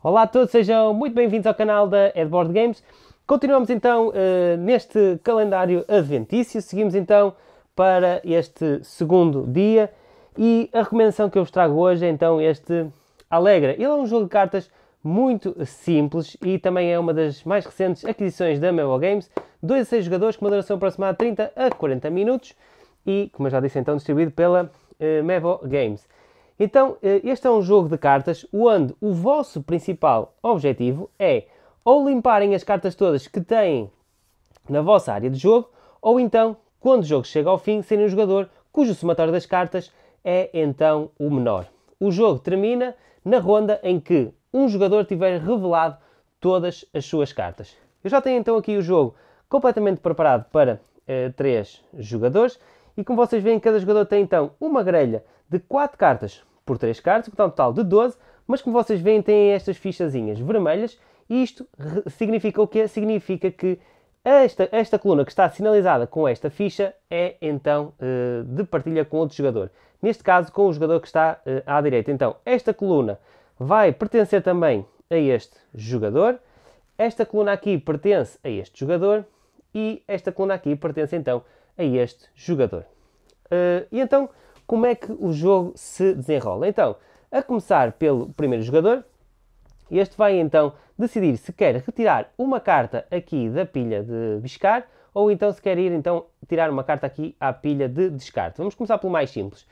Olá a todos, sejam muito bem-vindos ao canal da Edboard Games. Continuamos então eh, neste calendário adventício, seguimos então para este segundo dia e a recomendação que eu vos trago hoje é então este Alegra. Ele é um jogo de cartas muito simples e também é uma das mais recentes aquisições da Mobile Games. 2 a 6 jogadores com uma duração aproximada de 30 a 40 minutos e, como eu já disse então, distribuído pela uh, eh, Mevo Games. Então, eh, este é um jogo de cartas onde o vosso principal objetivo é ou limparem as cartas todas que têm na vossa área de jogo, ou então, quando o jogo chega ao fim, serem um jogador cujo somatório das cartas é então o menor. O jogo termina na ronda em que um jogador tiver revelado todas as suas cartas. Eu já tenho então aqui o jogo completamente preparado para eh, três jogadores e como vocês veem, cada jogador tem então uma grelha de quatro cartas por 3 cartas, portanto um total de 12, mas como vocês veem têm estas fichazinhas vermelhas e isto significa o quê? Significa que esta, esta coluna que está sinalizada com esta ficha é então eh, de partilha com outro jogador. Neste caso, com o jogador que está eh, à direita. Então, esta coluna vai pertencer também a este jogador. Esta coluna aqui pertence a este jogador e esta coluna aqui pertence então a este jogador. Eh, e então, como é que o jogo se desenrola. Então, a começar pelo primeiro jogador, este vai então decidir se quer retirar uma carta aqui da pilha de biscar ou então se quer ir então tirar uma carta aqui à pilha de descarte. Vamos começar pelo mais simples.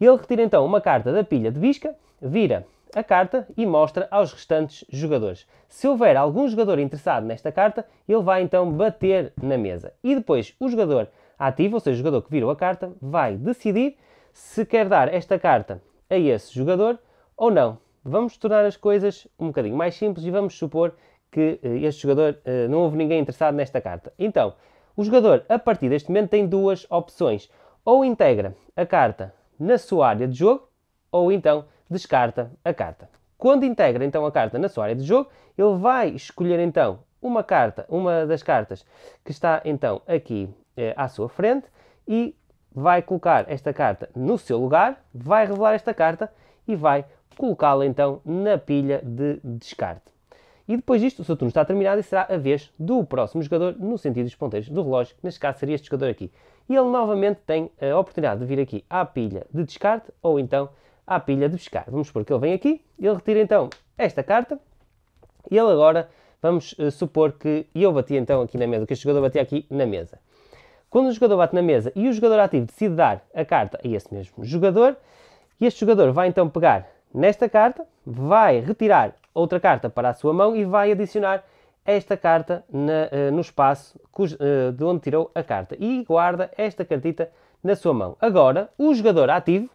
Ele retira então uma carta da pilha de bisca, vira a carta e mostra aos restantes jogadores. Se houver algum jogador interessado nesta carta, ele vai então bater na mesa. E depois o jogador ativo, ou seja, o jogador que virou a carta, vai decidir se quer dar esta carta a esse jogador ou não. Vamos tornar as coisas um bocadinho mais simples e vamos supor que eh, este jogador eh, não houve ninguém interessado nesta carta. Então, o jogador, a partir deste momento, tem duas opções. Ou integra a carta na sua área de jogo, ou então descarta a carta. Quando integra então a carta na sua área de jogo, ele vai escolher então uma carta, uma das cartas que está então aqui eh, à sua frente e vai colocar esta carta no seu lugar, vai revelar esta carta e vai colocá-la então na pilha de descarte. E depois disto, o seu turno está terminado e será a vez do próximo jogador no sentido dos ponteiros do relógio, neste caso seria este jogador aqui. E ele novamente tem a oportunidade de vir aqui à pilha de descarte ou então à pilha de pescar. Vamos supor que ele vem aqui, ele retira então esta carta e ele agora, vamos uh, supor que eu bati então aqui na mesa, que este jogador batia aqui na mesa. Quando o jogador bate na mesa e o jogador ativo decide dar a carta a esse mesmo jogador, este jogador vai então pegar nesta carta, vai retirar outra carta para a sua mão e vai adicionar esta carta na, eh, no espaço cujo, eh, de onde tirou a carta e guarda esta cartita na sua mão. Agora, o jogador ativo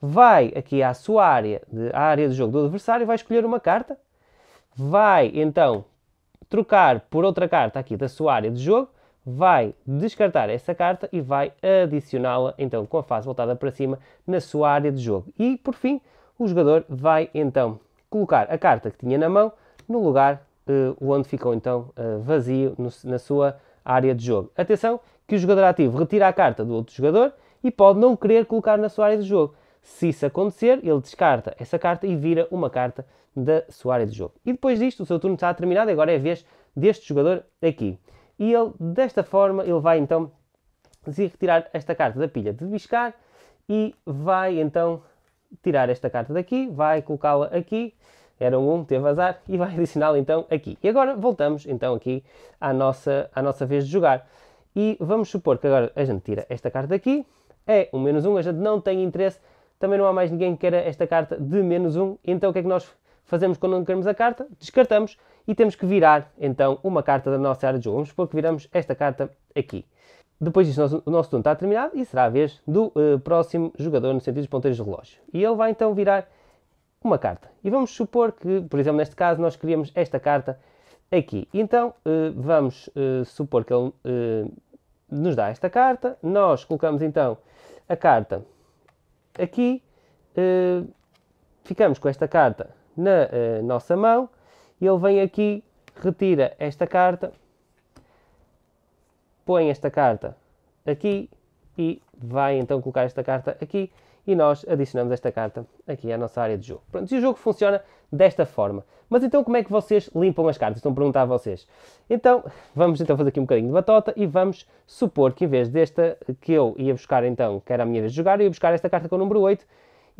vai aqui à sua área, de, à área de jogo do adversário, vai escolher uma carta, vai então trocar por outra carta aqui da sua área de jogo vai descartar essa carta e vai adicioná-la, então, com a face voltada para cima, na sua área de jogo. E, por fim, o jogador vai, então, colocar a carta que tinha na mão no lugar uh, onde ficou, então, uh, vazio no, na sua área de jogo. Atenção, que o jogador ativo retira a carta do outro jogador e pode não querer colocar na sua área de jogo. Se isso acontecer, ele descarta essa carta e vira uma carta da sua área de jogo. E depois disto, o seu turno está terminado, agora é a vez deste jogador aqui e ele, desta forma, ele vai então retirar esta carta da pilha de biscar e vai então tirar esta carta daqui, vai colocá-la aqui, era um, teve azar, e vai adicioná-la então aqui. E agora voltamos então aqui à nossa, à nossa vez de jogar. E vamos supor que agora a gente tira esta carta daqui, é um menos um, a gente não tem interesse, também não há mais ninguém que queira esta carta de menos um, então o que é que nós fazemos quando não queremos a carta? Descartamos, e temos que virar então uma carta da nossa área de jogo. Vamos supor que viramos esta carta aqui. Depois disso, o nosso turno está terminado e será a vez do uh, próximo jogador no sentido dos ponteiros de relógio. E ele vai então virar uma carta. E vamos supor que, por exemplo, neste caso, nós queríamos esta carta aqui. Então, uh, vamos uh, supor que ele nos dá esta carta. Nós colocamos então a carta aqui. ficamos com esta carta na nossa mão e ele vem aqui, retira esta carta, põe esta carta aqui e vai então colocar esta carta aqui e nós adicionamos esta carta aqui à nossa área de jogo. Pronto, e o jogo funciona desta forma. Mas então como é que vocês limpam as cartas? Estão a perguntar a vocês. Então, vamos então fazer aqui um bocadinho de batota e vamos supor que em vez desta que eu ia buscar então, que era a minha vez de jogar, eu ia buscar esta carta com o número 8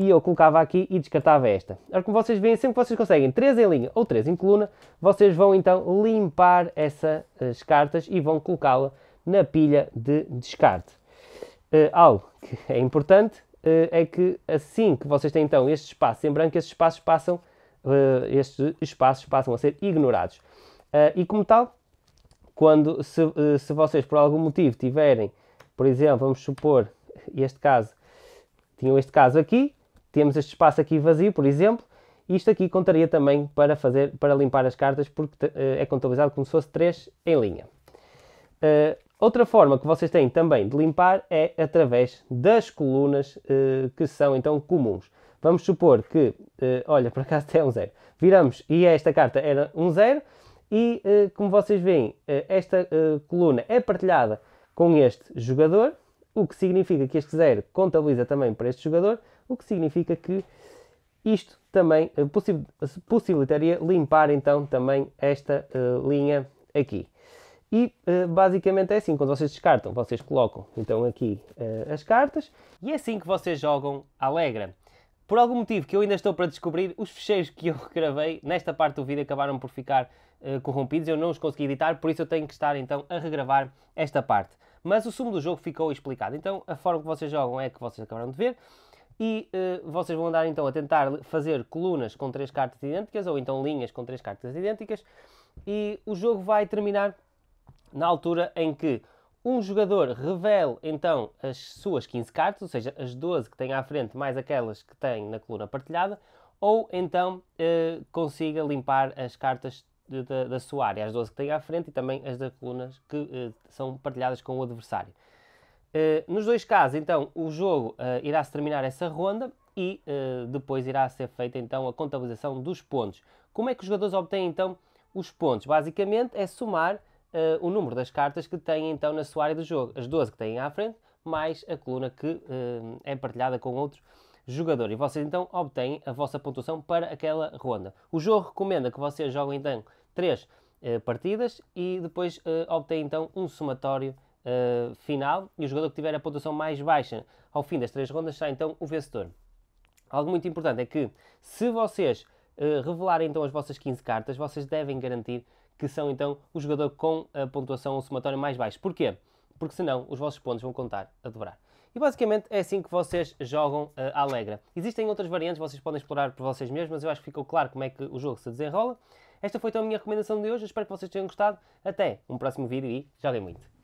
e eu colocava aqui e descartava esta. Ora, como vocês veem, sempre que vocês conseguem 3 em linha ou 3 em coluna, vocês vão então limpar essas cartas e vão colocá-la na pilha de descarte. Uh, algo que é importante uh, é que assim que vocês têm então este espaço em branco, estes espaços passam, uh, estes espaços passam a ser ignorados. e como tal, quando se, se vocês por algum motivo tiverem, por exemplo, vamos supor este caso, tinham este caso aqui, temos este espaço aqui vazio, por exemplo, isto aqui contaria também para, fazer, para limpar as cartas, porque uh, é contabilizado como se fosse 3 em linha. Uh, outra forma que vocês têm também de limpar é através das colunas uh, que são então comuns. Vamos supor que, olha, por acaso até é um zero. Viramos e esta carta era um zero e, como vocês veem, esta coluna é partilhada com este jogador, o que significa que este zero contabiliza também para este jogador, o que significa que isto também eh, possibilitaria limpar então também esta uh, linha aqui. E uh, basicamente é assim, quando vocês descartam, vocês colocam então aqui uh, as cartas e é assim que vocês jogam Alegra. Por algum motivo que eu ainda estou para descobrir, os fecheiros que eu gravei nesta parte do vídeo acabaram por ficar corrompidos, eu não os consegui editar, por isso eu tenho que estar então a regravar esta parte. Mas o sumo do jogo ficou explicado, então a forma que vocês jogam é que vocês acabaram de ver. E uh, vocês vão andar então a tentar fazer colunas com três cartas idênticas ou então linhas com três cartas idênticas. E o jogo vai terminar na altura em que um jogador revele então as suas 15 cartas, ou seja, as 12 que tem à frente mais aquelas que tem na coluna partilhada, ou então uh, consiga limpar as cartas de, de, da sua área, as 12 que tem à frente e também as da colunas que uh, são partilhadas com o adversário. Eh, nos dois casos, então, o jogo eh, irá se terminar essa ronda e eh, depois irá ser feita então a contabilização dos pontos. Como é que os jogadores obtêm então os pontos? Basicamente é somar o número das cartas que têm então na sua área do jogo, as 12 que têm à frente, mais a coluna que é partilhada com outro jogador. E vocês então obtêm a vossa pontuação para aquela ronda. O jogo recomenda que vocês joguem então 3 partidas e depois obtêm então um somatório uh, final e o jogador que tiver a pontuação mais baixa ao fim das três rondas será então o vencedor. Algo muito importante é que se vocês uh, revelarem então as vossas 15 cartas, vocês devem garantir que são então o jogador com a pontuação ou somatório mais baixo. Porquê? Porque senão os vossos pontos vão contar a dobrar. E basicamente é assim que vocês jogam uh, a Alegra. Existem outras variantes, vocês podem explorar por vocês mesmos, mas eu acho que ficou claro como é que o jogo se desenrola. Esta foi então a minha recomendação de hoje, espero que vocês tenham gostado. Até um próximo vídeo e joguem muito!